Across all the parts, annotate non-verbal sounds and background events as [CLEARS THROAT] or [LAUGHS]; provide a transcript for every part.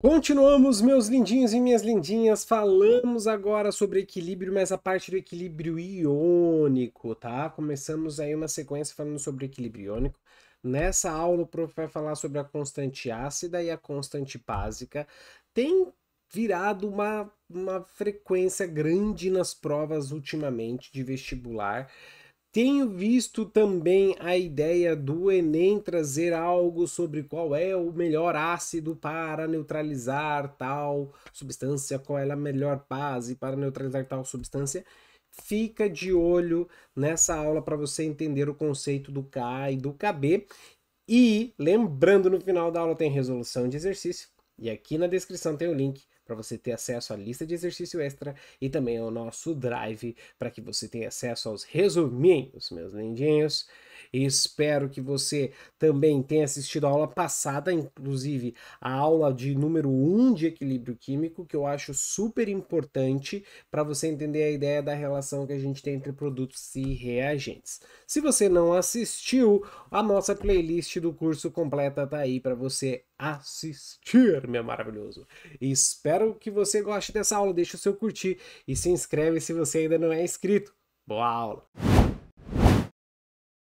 Continuamos, meus lindinhos e minhas lindinhas. Falamos agora sobre equilíbrio, mas a parte do equilíbrio iônico, tá? Começamos aí uma sequência falando sobre equilíbrio iônico. Nessa aula, o prof vai falar sobre a constante ácida e a constante básica. Tem virado uma, uma frequência grande nas provas ultimamente de vestibular. Tenho visto também a ideia do Enem trazer algo sobre qual é o melhor ácido para neutralizar tal substância, qual é a melhor base para neutralizar tal substância. Fica de olho nessa aula para você entender o conceito do K e do KB. E lembrando, no final da aula tem resolução de exercício e aqui na descrição tem o link para você ter acesso à lista de exercício extra e também ao nosso drive para que você tenha acesso aos resuminhos, meus lindinhos. Espero que você também tenha assistido a aula passada, inclusive a aula de número 1 um de equilíbrio químico, que eu acho super importante para você entender a ideia da relação que a gente tem entre produtos e reagentes. Se você não assistiu, a nossa playlist do curso completa está aí para você assistir, meu maravilhoso. Espero que você goste dessa aula, deixa o seu curtir e se inscreve se você ainda não é inscrito. Boa aula!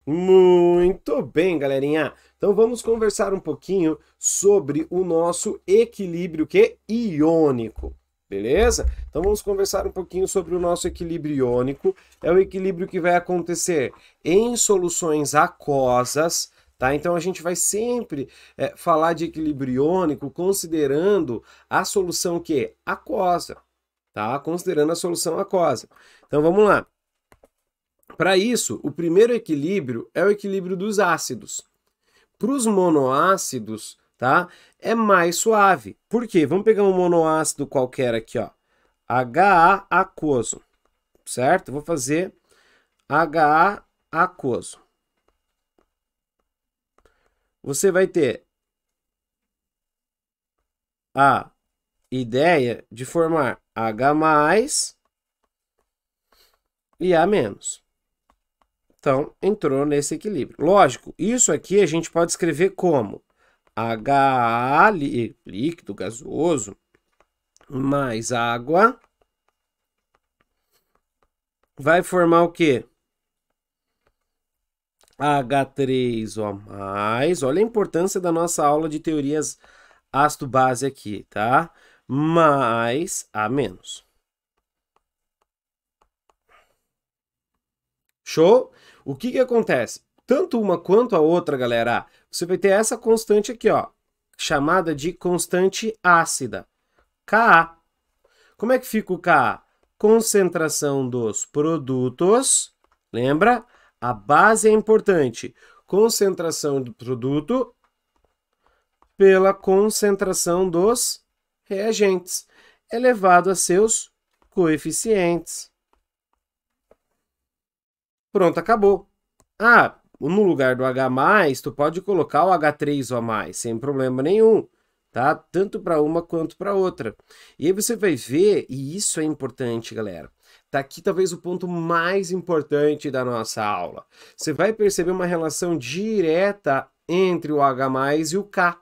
Muito bem, galerinha. Então vamos conversar um pouquinho sobre o nosso equilíbrio que é iônico. Beleza? Então vamos conversar um pouquinho sobre o nosso equilíbrio iônico. É o equilíbrio que vai acontecer em soluções aquosas, Tá? Então a gente vai sempre é, falar de equilíbrio iônico considerando a solução que aquosa, tá? Considerando a solução aquosa. Então vamos lá. Para isso, o primeiro equilíbrio é o equilíbrio dos ácidos. Para os monoácidos, tá? É mais suave. Por quê? Vamos pegar um monoácido qualquer aqui, ó. HA aquoso, certo? Vou fazer HA aquoso. Você vai ter a ideia de formar H+, e A-. Então, entrou nesse equilíbrio. Lógico, isso aqui a gente pode escrever como HA líquido, gasoso, mais água, vai formar o quê? H3O+, olha a importância da nossa aula de teorias ácido-base aqui, tá? Mais A-. Show? O que, que acontece? Tanto uma quanto a outra, galera, você vai ter essa constante aqui, ó, chamada de constante ácida, Ka. Como é que fica o Ka? Concentração dos produtos, lembra? A base é importante. Concentração do produto pela concentração dos reagentes elevado a seus coeficientes. Pronto, acabou. Ah, no lugar do H+, tu pode colocar o H3O+, sem problema nenhum, tá? Tanto para uma quanto para outra. E aí você vai ver, e isso é importante, galera. Tá aqui talvez o ponto mais importante da nossa aula. Você vai perceber uma relação direta entre o H+, e o K.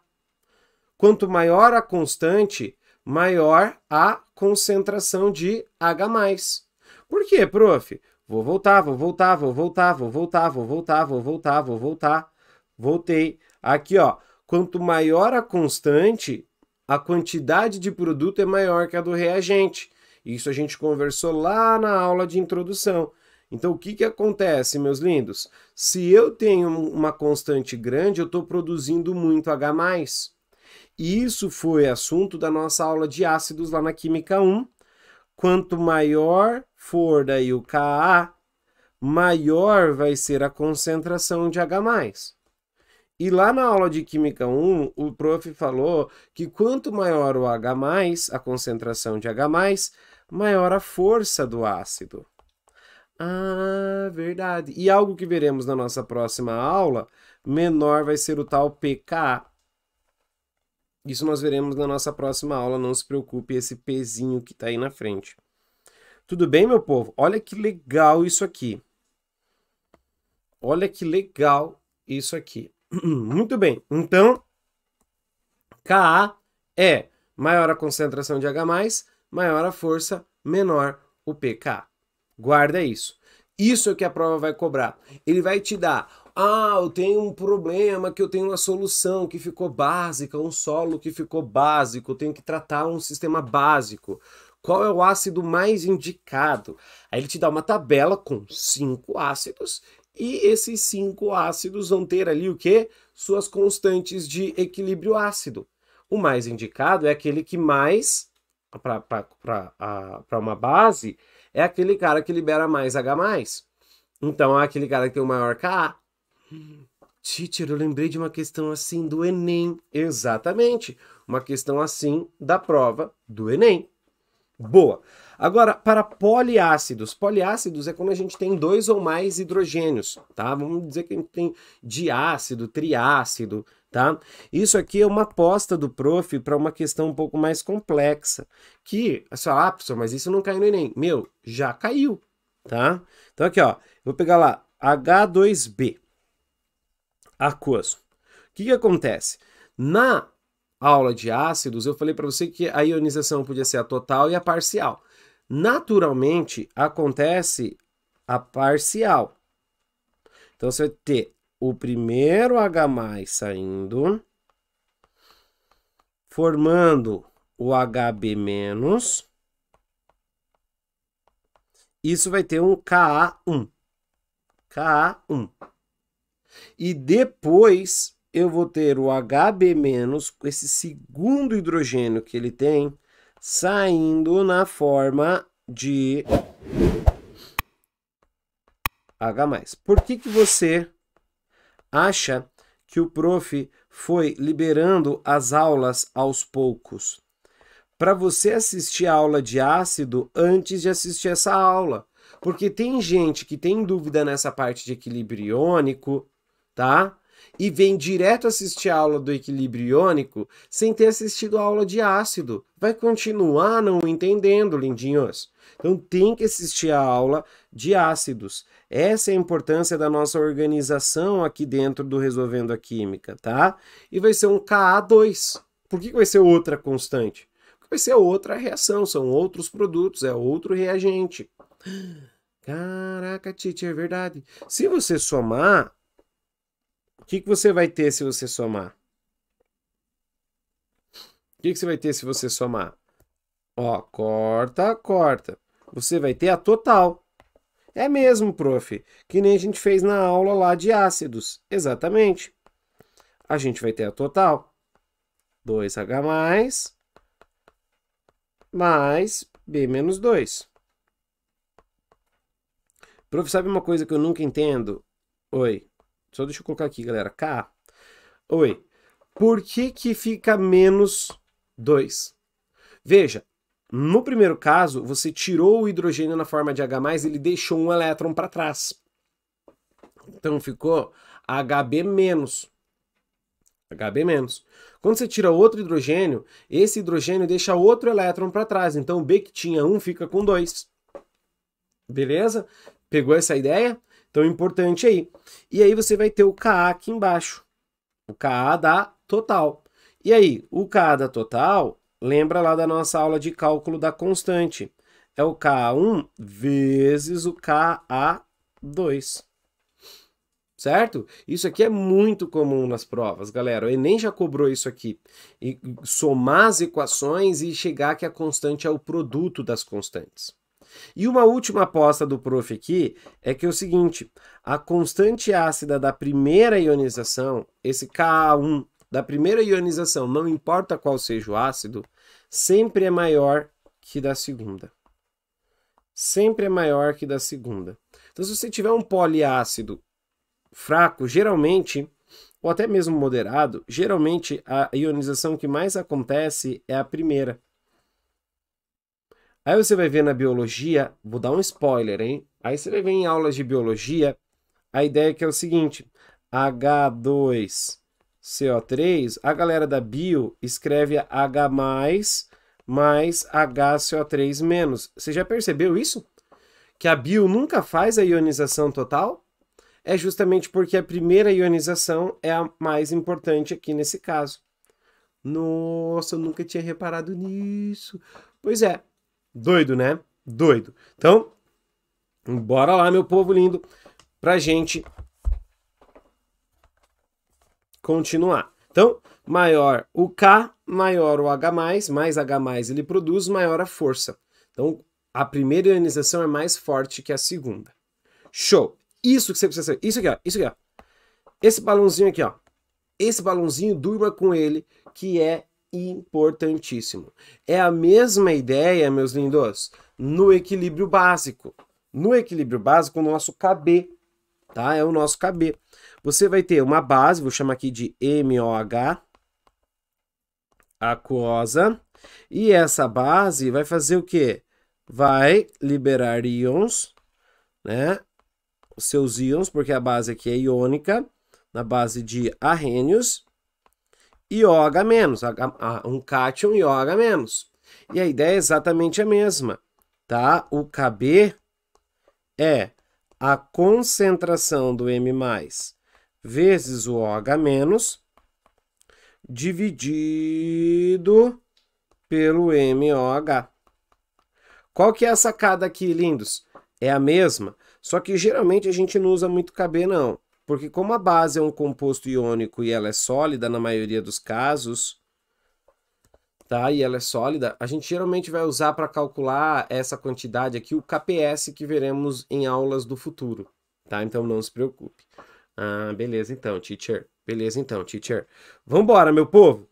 Quanto maior a constante, maior a concentração de H+. Por quê, prof? Vou voltar, vou voltar, vou voltar, vou voltar, vou voltar, vou voltar, vou voltar. Voltei. Aqui, ó. Quanto maior a constante, a quantidade de produto é maior que a do reagente. Isso a gente conversou lá na aula de introdução. Então, o que, que acontece, meus lindos? Se eu tenho uma constante grande, eu estou produzindo muito H. E isso foi assunto da nossa aula de ácidos lá na Química 1. Quanto maior for daí o Ka, maior vai ser a concentração de H+. E lá na aula de Química 1, o prof falou que quanto maior o H+, a concentração de H+, maior a força do ácido. Ah, verdade. E algo que veremos na nossa próxima aula, menor vai ser o tal pKa. Isso nós veremos na nossa próxima aula, não se preocupe, esse pezinho que está aí na frente. Tudo bem, meu povo? Olha que legal isso aqui. Olha que legal isso aqui. [CLEARS THROAT] Muito bem, então, Ka é maior a concentração de H+, maior a força, menor o pK. Guarda isso. Isso é o que a prova vai cobrar. Ele vai te dar ah, eu tenho um problema que eu tenho uma solução que ficou básica, um solo que ficou básico, eu tenho que tratar um sistema básico. Qual é o ácido mais indicado? Aí ele te dá uma tabela com cinco ácidos e esses cinco ácidos vão ter ali o que? Suas constantes de equilíbrio ácido. O mais indicado é aquele que mais, para uma base, é aquele cara que libera mais H+. Então é aquele cara que tem o maior Ka, Teacher, eu lembrei de uma questão assim do Enem. Exatamente, uma questão assim da prova do Enem. Boa. Agora, para poliácidos. Poliácidos é quando a gente tem dois ou mais hidrogênios, tá? Vamos dizer que a gente tem diácido, triácido, tá? Isso aqui é uma aposta do prof para uma questão um pouco mais complexa, que só assim, ah, pessoal, mas isso não caiu no Enem. Meu, já caiu, tá? Então aqui, ó, vou pegar lá H2B aquoso. O que, que acontece? Na aula de ácidos, eu falei para você que a ionização podia ser a total e a parcial. Naturalmente, acontece a parcial. Então, você vai ter o primeiro H+, saindo, formando o HB-, isso vai ter um Ka1. Ka1. E depois eu vou ter o HB-, esse segundo hidrogênio que ele tem, saindo na forma de H+. Por que, que você acha que o prof foi liberando as aulas aos poucos? Para você assistir a aula de ácido antes de assistir essa aula. Porque tem gente que tem dúvida nessa parte de equilíbrio iônico, tá? E vem direto assistir a aula do equilíbrio iônico sem ter assistido a aula de ácido. Vai continuar não entendendo, lindinhos. Então tem que assistir a aula de ácidos. Essa é a importância da nossa organização aqui dentro do Resolvendo a Química, tá? E vai ser um Ka2. Por que vai ser outra constante? Porque vai ser outra reação, são outros produtos, é outro reagente. [GASPS] Caraca, Titi, é verdade. Se você somar que, que você vai ter se você somar? O que, que você vai ter se você somar? Ó, corta, corta. Você vai ter a total. É mesmo, prof. Que nem a gente fez na aula lá de ácidos. Exatamente. A gente vai ter a total. 2H+, mais, mais B menos 2. Prof, sabe uma coisa que eu nunca entendo? Oi. Só deixa eu colocar aqui, galera. K. Oi. Por que, que fica menos 2? Veja, no primeiro caso, você tirou o hidrogênio na forma de H+, ele deixou um elétron para trás. Então ficou HB-. HB-. Quando você tira outro hidrogênio, esse hidrogênio deixa outro elétron para trás. Então o B que tinha um fica com dois. Beleza? Pegou essa ideia? Então, importante aí. E aí você vai ter o KA aqui embaixo. O KA da total. E aí, o KA da total, lembra lá da nossa aula de cálculo da constante. É o KA1 vezes o KA2. Certo? Isso aqui é muito comum nas provas, galera. O Enem já cobrou isso aqui. E somar as equações e chegar que a constante é o produto das constantes. E uma última aposta do prof aqui é que é o seguinte: a constante ácida da primeira ionização, esse Ka1 da primeira ionização, não importa qual seja o ácido, sempre é maior que da segunda. Sempre é maior que da segunda. Então, se você tiver um poliácido fraco, geralmente, ou até mesmo moderado, geralmente a ionização que mais acontece é a primeira. Aí você vai ver na biologia, vou dar um spoiler, hein? Aí você vai ver em aulas de biologia, a ideia é que é o seguinte, H2CO3, a galera da bio escreve H+, mais HCO3-. menos. Você já percebeu isso? Que a bio nunca faz a ionização total? É justamente porque a primeira ionização é a mais importante aqui nesse caso. Nossa, eu nunca tinha reparado nisso. Pois é, Doido, né? Doido. Então, bora lá, meu povo lindo, pra gente continuar. Então, maior o K, maior o H+, mais H+, ele produz, maior a força. Então, a primeira ionização é mais forte que a segunda. Show! Isso que você precisa saber. Isso aqui, ó. Isso aqui, ó. Esse balãozinho aqui, ó. Esse balãozinho, durma com ele, que é importantíssimo. É a mesma ideia, meus lindos, no equilíbrio básico. No equilíbrio básico, o nosso KB, tá? É o nosso KB. Você vai ter uma base, vou chamar aqui de MOH, aquosa, e essa base vai fazer o quê? Vai liberar íons, né? Os seus íons, porque a base aqui é iônica, na base de arrênios, e OH-, um cátion e OH-. E a ideia é exatamente a mesma, tá? O KB é a concentração do M+, vezes o OH-, dividido pelo MOH. Qual que é a sacada aqui, lindos? É a mesma, só que geralmente a gente não usa muito KB, não. Porque como a base é um composto iônico e ela é sólida na maioria dos casos, tá? E ela é sólida, a gente geralmente vai usar para calcular essa quantidade aqui o KPS que veremos em aulas do futuro, tá? Então não se preocupe. Ah, beleza então, teacher. Beleza então, teacher. Vambora, meu povo.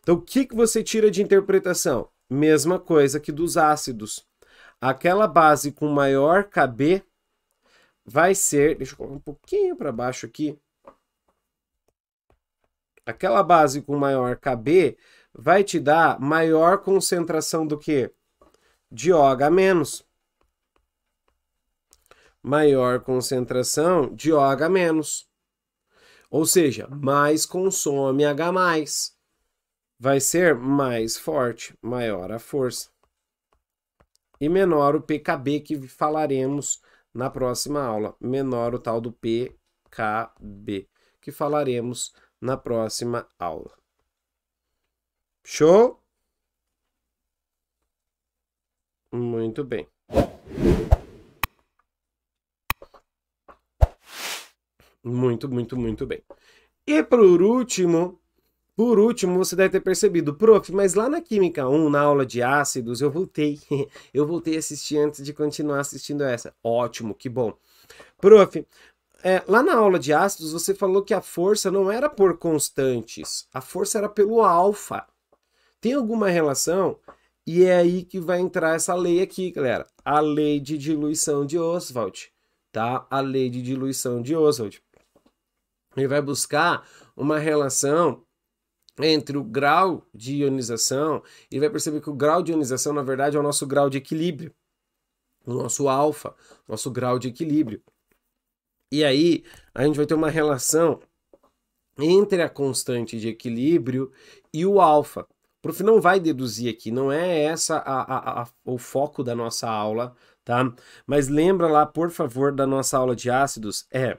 Então o que que você tira de interpretação? Mesma coisa que dos ácidos. Aquela base com maior KB vai ser, deixa eu colocar um pouquinho para baixo aqui, aquela base com maior KB vai te dar maior concentração do que? De OH-. Maior concentração de OH-. Ou seja, mais consome H+. Vai ser mais forte, maior a força. E menor o PKB que falaremos na próxima aula, menor o tal do PKB, que falaremos na próxima aula. Show? Muito bem. Muito, muito, muito bem. E por último, por último, você deve ter percebido, prof, mas lá na Química 1, na aula de ácidos, eu voltei. [LAUGHS] eu voltei a assistir antes de continuar assistindo essa. Ótimo, que bom. Prof, é, lá na aula de ácidos, você falou que a força não era por constantes, a força era pelo alfa. Tem alguma relação? E é aí que vai entrar essa lei aqui, galera. A lei de diluição de Oswald, tá? A lei de diluição de Oswald. Ele vai buscar uma relação entre o grau de ionização e vai perceber que o grau de ionização, na verdade, é o nosso grau de equilíbrio, o nosso alfa, nosso grau de equilíbrio. E aí a gente vai ter uma relação entre a constante de equilíbrio e o alfa. O prof não vai deduzir aqui, não é essa a, a, a, o foco da nossa aula, tá? Mas lembra lá, por favor, da nossa aula de ácidos, é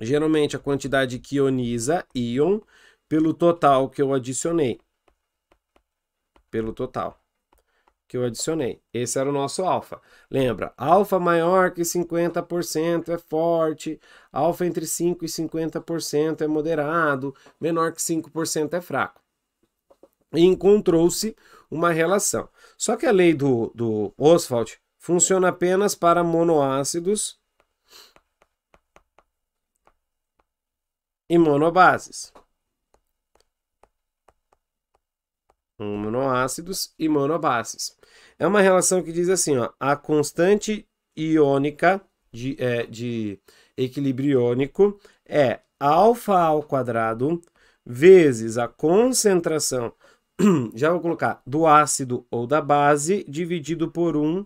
geralmente a quantidade que ioniza, íon, pelo total que eu adicionei. Pelo total que eu adicionei. Esse era o nosso alfa. Lembra, alfa maior que 50% é forte, alfa entre 5 e 50% é moderado, menor que 5% é fraco. E encontrou-se uma relação. Só que a lei do, do Oswald funciona apenas para monoácidos e monobases. monoácidos e monobases. É uma relação que diz assim, ó, a constante iônica de, é, de equilíbrio iônico é alfa ao quadrado vezes a concentração, [CLEARS THROAT] já vou colocar, do ácido ou da base dividido por 1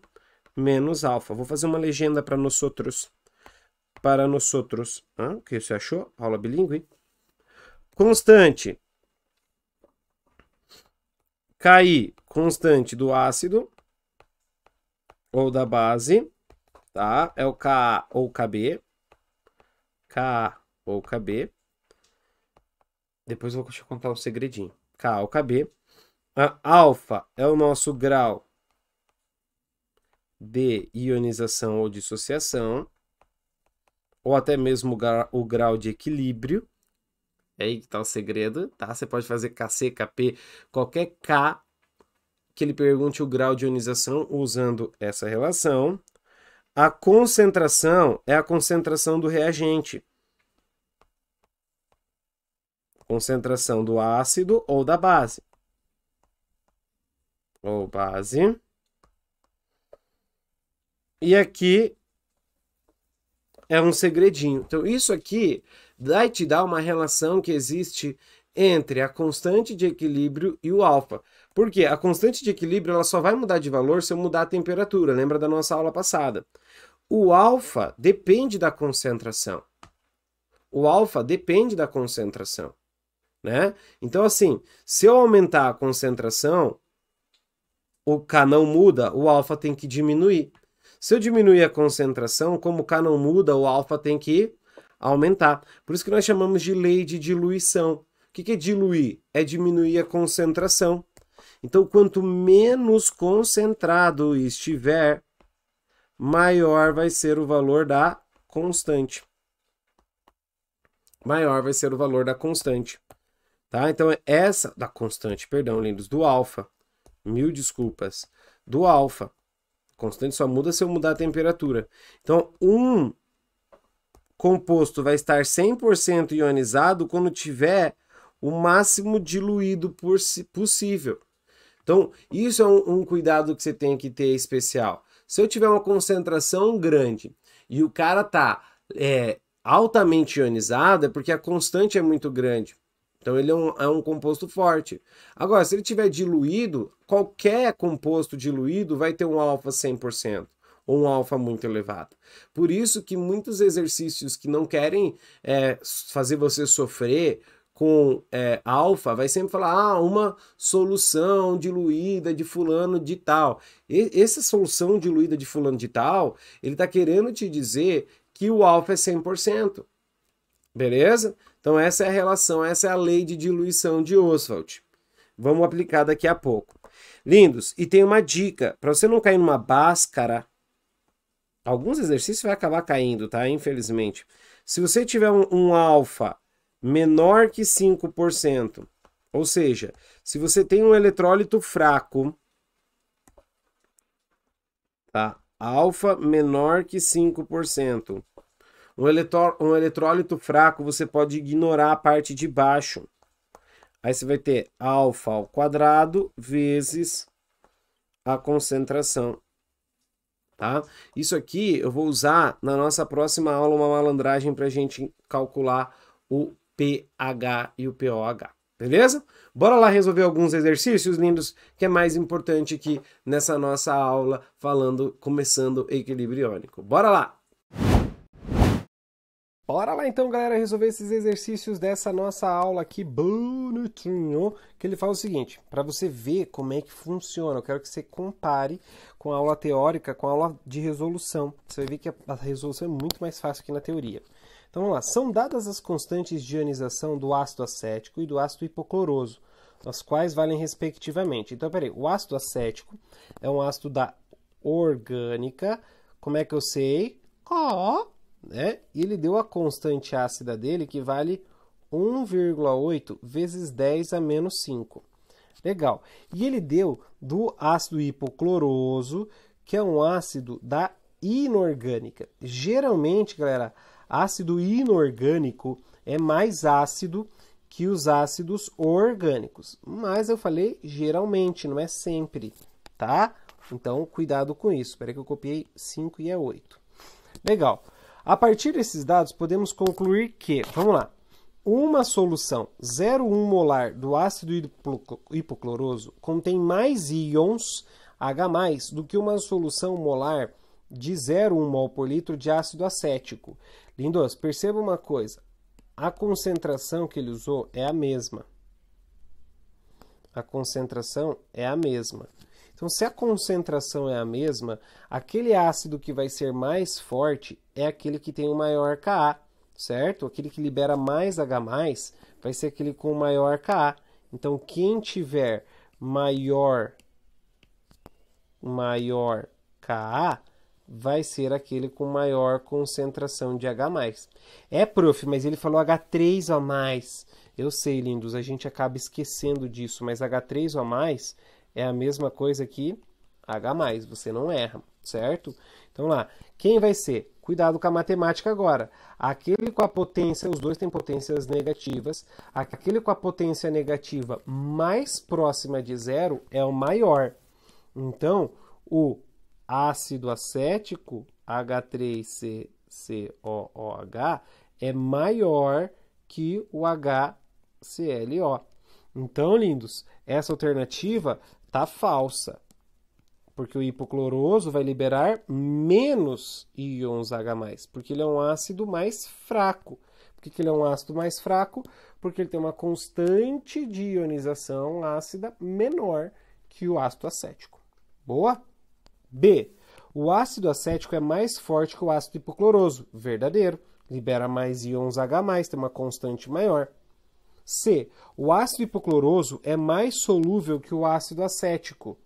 menos alfa. Vou fazer uma legenda para nós outros. Para nós outros. Ah, o que você achou? Aula bilíngue. Constante KI constante do ácido ou da base, tá? É o Ka ou KB. Ka ou KB. Depois eu vou te contar um segredinho. K ou KB. A alfa é o nosso grau de ionização ou dissociação, ou até mesmo o grau de equilíbrio, é aí que tá o segredo, tá? Você pode fazer KC, KP, qualquer K que ele pergunte o grau de ionização usando essa relação. A concentração é a concentração do reagente. Concentração do ácido ou da base. Ou base. E aqui é um segredinho. Então, isso aqui vai te dar uma relação que existe entre a constante de equilíbrio e o alfa. Porque a constante de equilíbrio ela só vai mudar de valor se eu mudar a temperatura, lembra da nossa aula passada. O alfa depende da concentração. O alfa depende da concentração, né? Então assim, se eu aumentar a concentração, o K não muda, o alfa tem que diminuir. Se eu diminuir a concentração, como o K não muda, o alfa tem que aumentar. Por isso que nós chamamos de lei de diluição. O que é diluir? É diminuir a concentração. Então, quanto menos concentrado estiver, maior vai ser o valor da constante. Maior vai ser o valor da constante. Tá? Então, é essa da constante, perdão, lindos, do alfa. Mil desculpas. Do alfa. Constante só muda se eu mudar a temperatura. Então, um composto vai estar 100% ionizado quando tiver o máximo diluído possível. Então, isso é um, um cuidado que você tem que ter especial. Se eu tiver uma concentração grande e o cara tá é, altamente ionizado, é porque a constante é muito grande. Então ele é um, é um, composto forte. Agora, se ele tiver diluído, qualquer composto diluído vai ter um alfa 100% ou um alfa muito elevado. Por isso que muitos exercícios que não querem é, fazer você sofrer com é, alfa, vai sempre falar ah, uma solução diluída de fulano de tal. E, essa solução diluída de fulano de tal, ele está querendo te dizer que o alfa é 100%. Beleza? Então essa é a relação, essa é a lei de diluição de Oswald. Vamos aplicar daqui a pouco. Lindos, e tem uma dica, para você não cair numa báscara, alguns exercícios vai acabar caindo, tá? Infelizmente. Se você tiver um, um alfa menor que 5%, ou seja, se você tem um eletrólito fraco, tá? Alfa menor que 5%. Um, um eletrólito fraco você pode ignorar a parte de baixo. Aí você vai ter alfa ao quadrado vezes a concentração. Tá? Isso aqui eu vou usar na nossa próxima aula uma malandragem para a gente calcular o pH e o POH. Beleza? Bora lá resolver alguns exercícios lindos que é mais importante aqui nessa nossa aula falando, começando equilíbrio iônico. Bora lá! Bora lá então, galera, resolver esses exercícios dessa nossa aula aqui bonitinho, que ele fala o seguinte, para você ver como é que funciona, eu quero que você compare com a aula teórica com a aula de resolução. Você vai ver que a resolução é muito mais fácil que na teoria. Então vamos lá, são dadas as constantes de ionização do ácido acético e do ácido hipocloroso, as quais valem respectivamente. Então, peraí, o ácido acético é um ácido da orgânica, como é que eu sei? Ó, né? E ele deu a constante ácida dele que vale 1,8 vezes 10 a menos 5. Legal. E ele deu do ácido hipocloroso, que é um ácido da inorgânica. Geralmente, galera, ácido inorgânico é mais ácido que os ácidos orgânicos. Mas eu falei geralmente, não é sempre, tá? Então, cuidado com isso. Espera que eu copiei 5 e é 8. Legal. A partir desses dados, podemos concluir que, vamos lá, uma solução 0,1 molar do ácido hipocloroso contém mais íons H+, do que uma solução molar de 0,1 mol por litro de ácido acético. Lindos, perceba uma coisa, a concentração que ele usou é a mesma. A concentração é a mesma. Então, se a concentração é a mesma, aquele ácido que vai ser mais forte é aquele que tem o maior Ka, certo? Aquele que libera mais H+, vai ser aquele com o maior Ka. Então, quem tiver maior maior Ka vai ser aquele com maior concentração de H+. É, prof, mas ele falou H3O+. Eu sei, lindos, a gente acaba esquecendo disso, mas H3O+, é a mesma coisa que H+, você não erra, certo? Então lá, quem vai ser? Cuidado com a matemática agora. Aquele com a potência, os dois têm potências negativas. Aquele com a potência negativa mais próxima de zero é o maior. Então, o ácido acético, H3CCOOH, é maior que o HClO. Então, lindos, essa alternativa tá falsa, porque o hipocloroso vai liberar menos íons H+, porque ele é um ácido mais fraco. Por que, que ele é um ácido mais fraco? Porque ele tem uma constante de ionização ácida menor que o ácido acético. Boa? B. O ácido acético é mais forte que o ácido hipocloroso. Verdadeiro. Libera mais íons H+, tem uma constante maior. C. O ácido hipocloroso é mais solúvel que o ácido acético.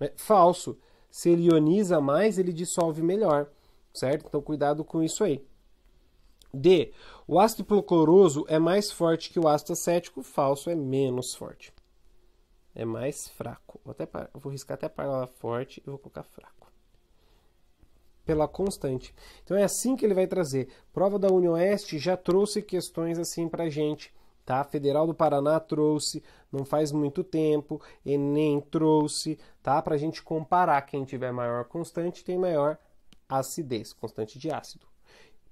É falso. Se ele ioniza mais, ele dissolve melhor, certo? Então cuidado com isso aí. D. O ácido hipocloroso é mais forte que o ácido acético. Falso é menos forte. É mais fraco. Vou, até par... vou riscar até a palavra forte e vou colocar fraco. Pela constante. Então é assim que ele vai trazer. Prova da União Oeste já trouxe questões assim pra gente. Tá? A Federal do Paraná trouxe, não faz muito tempo, Enem trouxe, tá? Para a gente comparar, quem tiver maior constante tem maior acidez, constante de ácido.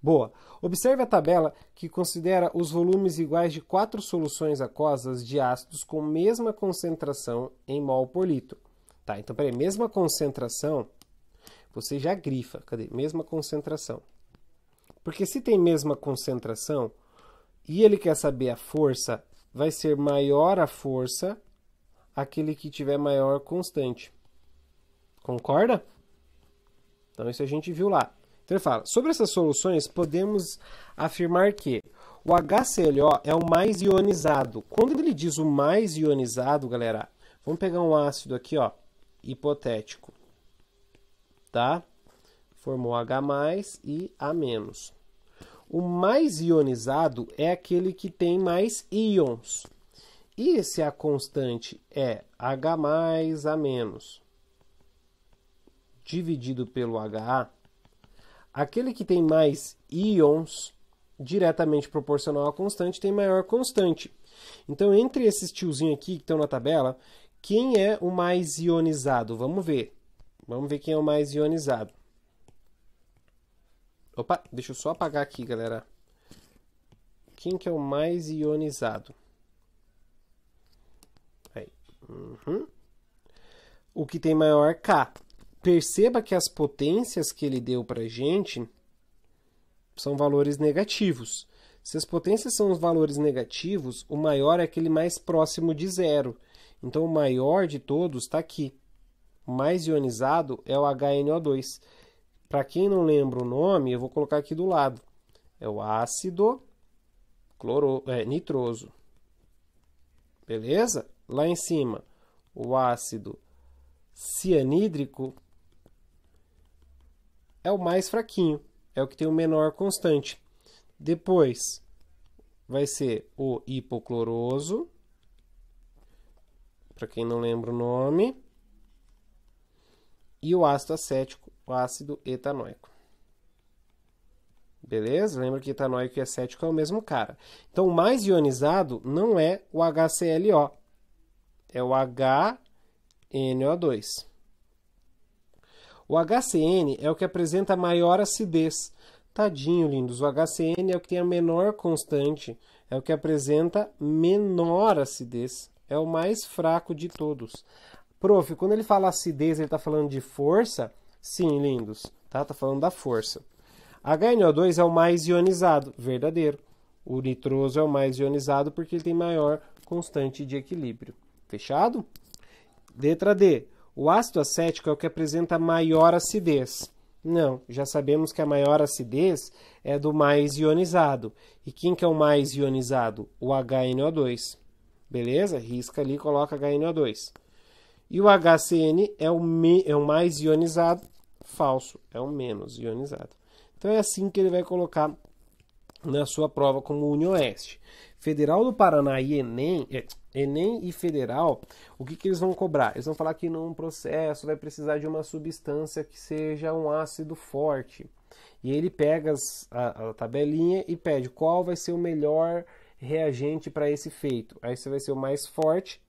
Boa. Observe a tabela que considera os volumes iguais de quatro soluções aquosas de ácidos com mesma concentração em mol por litro. Tá, então peraí, mesma concentração, você já grifa, cadê? Mesma concentração. Porque se tem mesma concentração, e ele quer saber a força, vai ser maior a força aquele que tiver maior constante. Concorda? Então isso a gente viu lá. Então ele fala, sobre essas soluções podemos afirmar que o HClO é o mais ionizado. Quando ele diz o mais ionizado, galera, vamos pegar um ácido aqui, ó, hipotético, tá? Formou H+, e A-. O mais ionizado é aquele que tem mais íons. E se a constante é H+, A-, dividido pelo HA, aquele que tem mais íons, diretamente proporcional à constante, tem maior constante. Então, entre esses tiozinhos aqui que estão na tabela, quem é o mais ionizado? Vamos ver. Vamos ver quem é o mais ionizado. Opa, deixa eu só apagar aqui, galera. Quem que é o mais ionizado? Aí. Uhum. O que tem maior K. Perceba que as potências que ele deu para gente são valores negativos. Se as potências são os valores negativos, o maior é aquele mais próximo de zero. Então, o maior de todos está aqui. O mais ionizado é o HNO2. Para quem não lembra o nome, eu vou colocar aqui do lado. É o ácido cloro, é, nitroso. Beleza? Lá em cima, o ácido cianídrico é o mais fraquinho, é o que tem o menor constante. Depois vai ser o hipocloroso, para quem não lembra o nome, e o ácido acético ácido etanoico. Beleza? Lembra que etanoico e acético é o mesmo cara. Então, o mais ionizado não é o HClO, é o HNO2. O HCN é o que apresenta maior acidez. Tadinho, lindos. O HCN é o que tem a menor constante, é o que apresenta menor acidez. É o mais fraco de todos. Prof, quando ele fala acidez, ele está falando de força. Sim, lindos. Tá? tá falando da força. HNO2 é o mais ionizado, verdadeiro. O nitroso é o mais ionizado porque ele tem maior constante de equilíbrio. Fechado? Letra D. O ácido acético é o que apresenta maior acidez. Não, já sabemos que a maior acidez é do mais ionizado. E quem que é o mais ionizado? O HNO2. Beleza? Risca ali e coloca HNO2. E o HCN é o, me, é o mais ionizado, falso, é um menos ionizado. Então é assim que ele vai colocar na sua prova como Unioeste. Federal do Paraná e Enem, é, Enem e Federal, o que, que eles vão cobrar? Eles vão falar que num processo vai precisar de uma substância que seja um ácido forte. E ele pega as, a, a tabelinha e pede qual vai ser o melhor reagente para esse feito. Aí você vai ser o mais forte,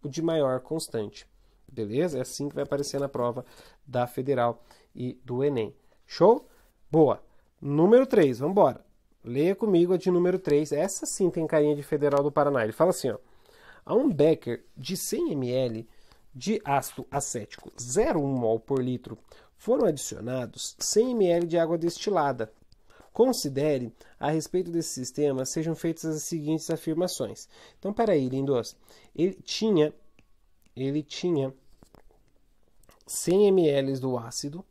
o de maior constante. Beleza? É assim que vai aparecer na prova da Federal e do Enem. Show? Boa. Número 3, vamos embora. Leia comigo a de número 3. Essa sim tem carinha de Federal do Paraná. Ele fala assim, ó. A um becker de 100 ml de ácido acético 0,1 mol por litro foram adicionados 100 ml de água destilada. Considere a respeito desse sistema sejam feitas as seguintes afirmações. Então, peraí, lindos. Ele tinha, ele tinha 100 ml do ácido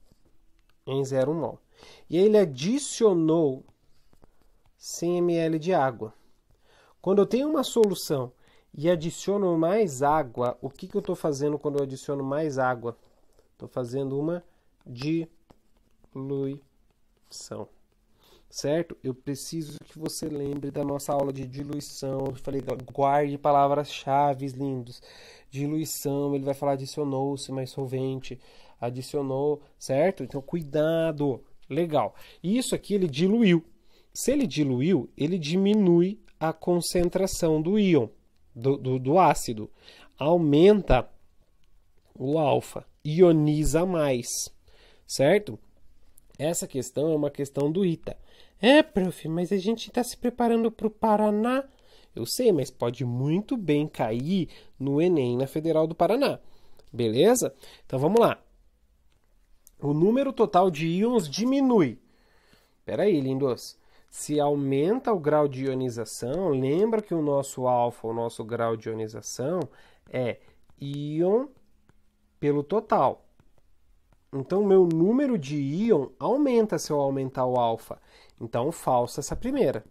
em 0 mol. E ele adicionou 100 ml de água. Quando eu tenho uma solução e adiciono mais água, o que, que eu estou fazendo quando eu adiciono mais água? Estou fazendo uma diluição, certo? Eu preciso que você lembre da nossa aula de diluição. Eu falei, guarde palavras-chave, lindos. Diluição, ele vai falar adicionou-se mais solvente adicionou, certo? Então, cuidado. Legal. Isso aqui ele diluiu. Se ele diluiu, ele diminui a concentração do íon, do, do, do ácido. Aumenta o alfa, ioniza mais, certo? Essa questão é uma questão do ITA. É, prof, mas a gente está se preparando para o Paraná. Eu sei, mas pode muito bem cair no Enem, na Federal do Paraná. Beleza? Então vamos lá o número total de íons diminui. Espera aí, lindos. Se aumenta o grau de ionização, lembra que o nosso alfa, o nosso grau de ionização, é íon pelo total. Então, meu número de íon aumenta se eu aumentar o alfa. Então, falsa essa primeira.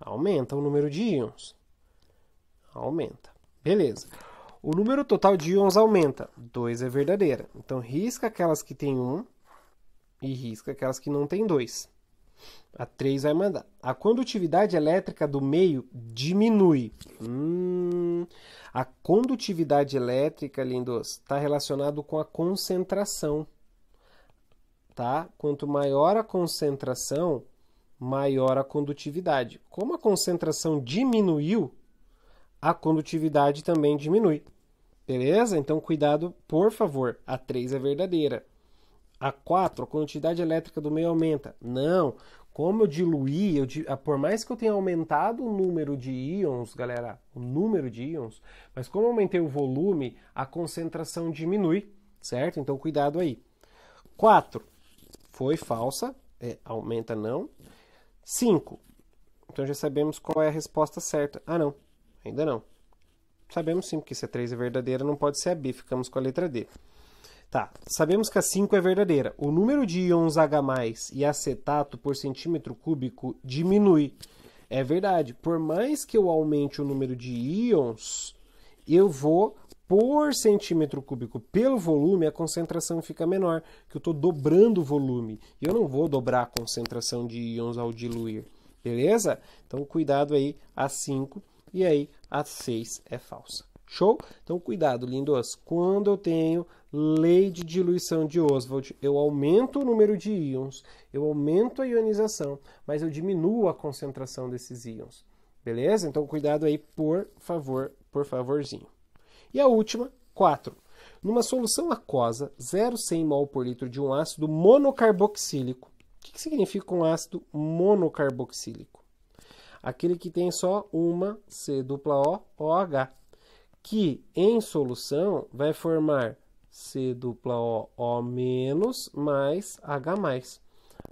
Aumenta o número de íons. Aumenta. Beleza. O número total de íons aumenta, 2 é verdadeira. Então, risca aquelas que tem 1 um, e risca aquelas que não tem 2. A 3 vai mandar. A condutividade elétrica do meio diminui. Hum, a condutividade elétrica, lindos, está relacionado com a concentração. Tá? Quanto maior a concentração, maior a condutividade. Como a concentração diminuiu, a condutividade também diminui. Beleza? Então, cuidado, por favor. A 3 é verdadeira. A 4, a quantidade elétrica do meio aumenta. Não. Como eu diluí, eu, por mais que eu tenha aumentado o número de íons, galera, o número de íons, mas como eu aumentei o volume, a concentração diminui, certo? Então, cuidado aí. 4, foi falsa, é, aumenta não. 5, então já sabemos qual é a resposta certa. Ah, não, Ainda não. Sabemos sim que se a é 3 é verdadeira, não pode ser a B. Ficamos com a letra D. Tá, sabemos que a 5 é verdadeira. O número de íons H+, e acetato por centímetro cúbico diminui. É verdade. Por mais que eu aumente o número de íons, eu vou por centímetro cúbico pelo volume, a concentração fica menor, que eu estou dobrando o volume. eu não vou dobrar a concentração de íons ao diluir. Beleza? Então, cuidado aí, A5 e aí a 6 é falsa. Show? Então, cuidado, lindos. Quando eu tenho lei de diluição de Oswald, eu aumento o número de íons, eu aumento a ionização, mas eu diminuo a concentração desses íons. Beleza? Então, cuidado aí, por favor, por favorzinho. E a última, 4. Numa solução aquosa, 0,100 mol por litro de um ácido monocarboxílico. O que significa um ácido monocarboxílico? aquele que tem só uma C dupla O, OH, que em solução vai formar C dupla O, O menos mais H+,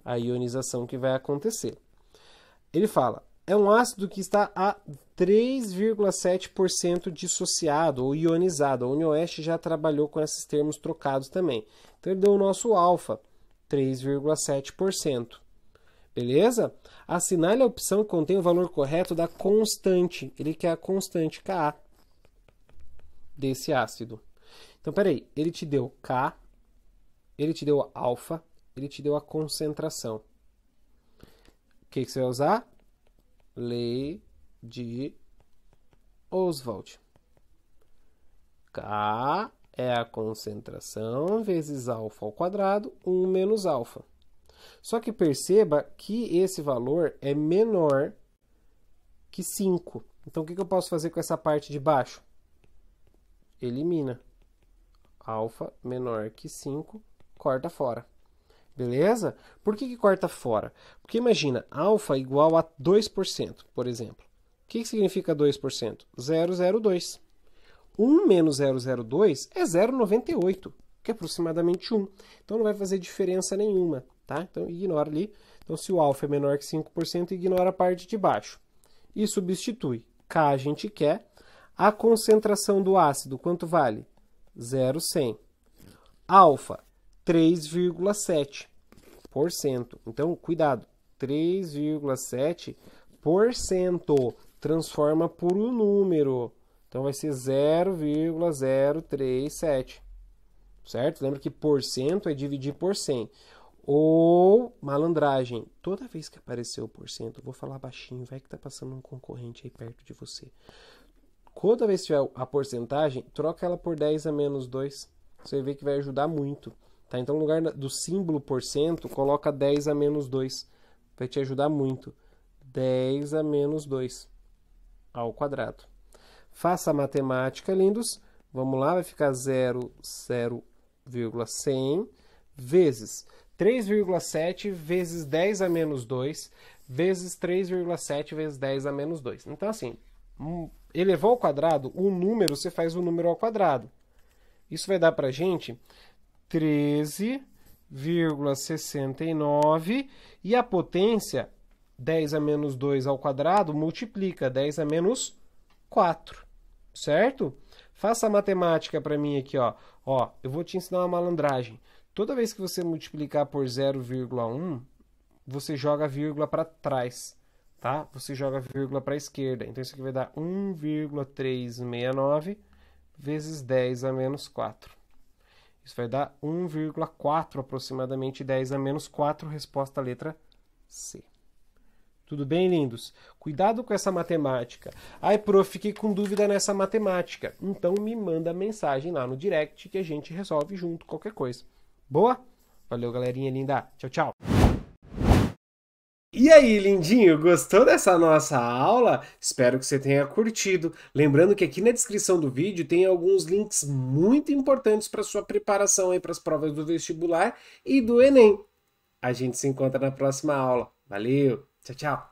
a ionização que vai acontecer. Ele fala, é um ácido que está a 3,7% dissociado ou ionizado. A Unioeste já trabalhou com esses termos trocados também. Então, ele deu o nosso alfa, 3,7%. Beleza? Assinale a opção que contém o valor correto da constante. Ele quer a constante Ka desse ácido. Então, peraí, ele te deu K, ele te deu alfa, ele te deu a concentração. O que, que você vai usar? Lei de Oswald. K é a concentração vezes alfa ao quadrado, 1 menos alfa. Só que perceba que esse valor é menor que 5. Então, o que eu posso fazer com essa parte de baixo? Elimina. Alfa menor que 5, corta fora. Beleza? Por que, que corta fora? Porque imagina, alfa igual a 2%, por exemplo. O que, que significa 2%? 002. 1 menos 002 é 0,98, que é aproximadamente 1. Então não vai fazer diferença nenhuma. Tá? Então, ignora ali. Então, se o alfa é menor que 5%, ignora a parte de baixo. E substitui. K a gente quer. A concentração do ácido, quanto vale? 0,100. Alfa, 3,7%. Então, cuidado. 3,7% transforma por um número. Então, vai ser 0,037. Certo? Lembra que porcento é dividir por 100 ou malandragem. Toda vez que aparecer o porcento, vou falar baixinho, vai que tá passando um concorrente aí perto de você. Toda vez que tiver a porcentagem, troca ela por 10 a menos 2. Você vê que vai ajudar muito. Tá? Então, no lugar do símbolo porcento, coloca 10 a menos 2. Vai te ajudar muito. 10 a menos 2 ao quadrado. Faça a matemática, lindos. Vamos lá, vai ficar 0, 0,100 vezes 3,7 vezes 10 a menos 2 vezes 3,7 vezes 10 a menos 2. Então, assim, elevou ao quadrado, um número, você faz o um número ao quadrado. Isso vai dar para gente 13,69 e a potência 10 a menos 2 ao quadrado multiplica 10 a menos 4, certo? Faça a matemática para mim aqui, ó. ó. Eu vou te ensinar uma malandragem. Toda vez que você multiplicar por 0,1, você joga a vírgula para trás, tá? Você joga a vírgula para a esquerda. Então isso aqui vai dar 1,369 vezes 10 a menos 4. Isso vai dar 1,4 aproximadamente 10 a menos 4, resposta letra C. Tudo bem, lindos? Cuidado com essa matemática. Ai, prof, fiquei com dúvida nessa matemática. Então me manda mensagem lá no direct que a gente resolve junto qualquer coisa. Boa? Valeu, galerinha linda. Tchau, tchau. E aí, lindinho, gostou dessa nossa aula? Espero que você tenha curtido. Lembrando que aqui na descrição do vídeo tem alguns links muito importantes para sua preparação aí para as provas do vestibular e do Enem. A gente se encontra na próxima aula. Valeu, tchau, tchau.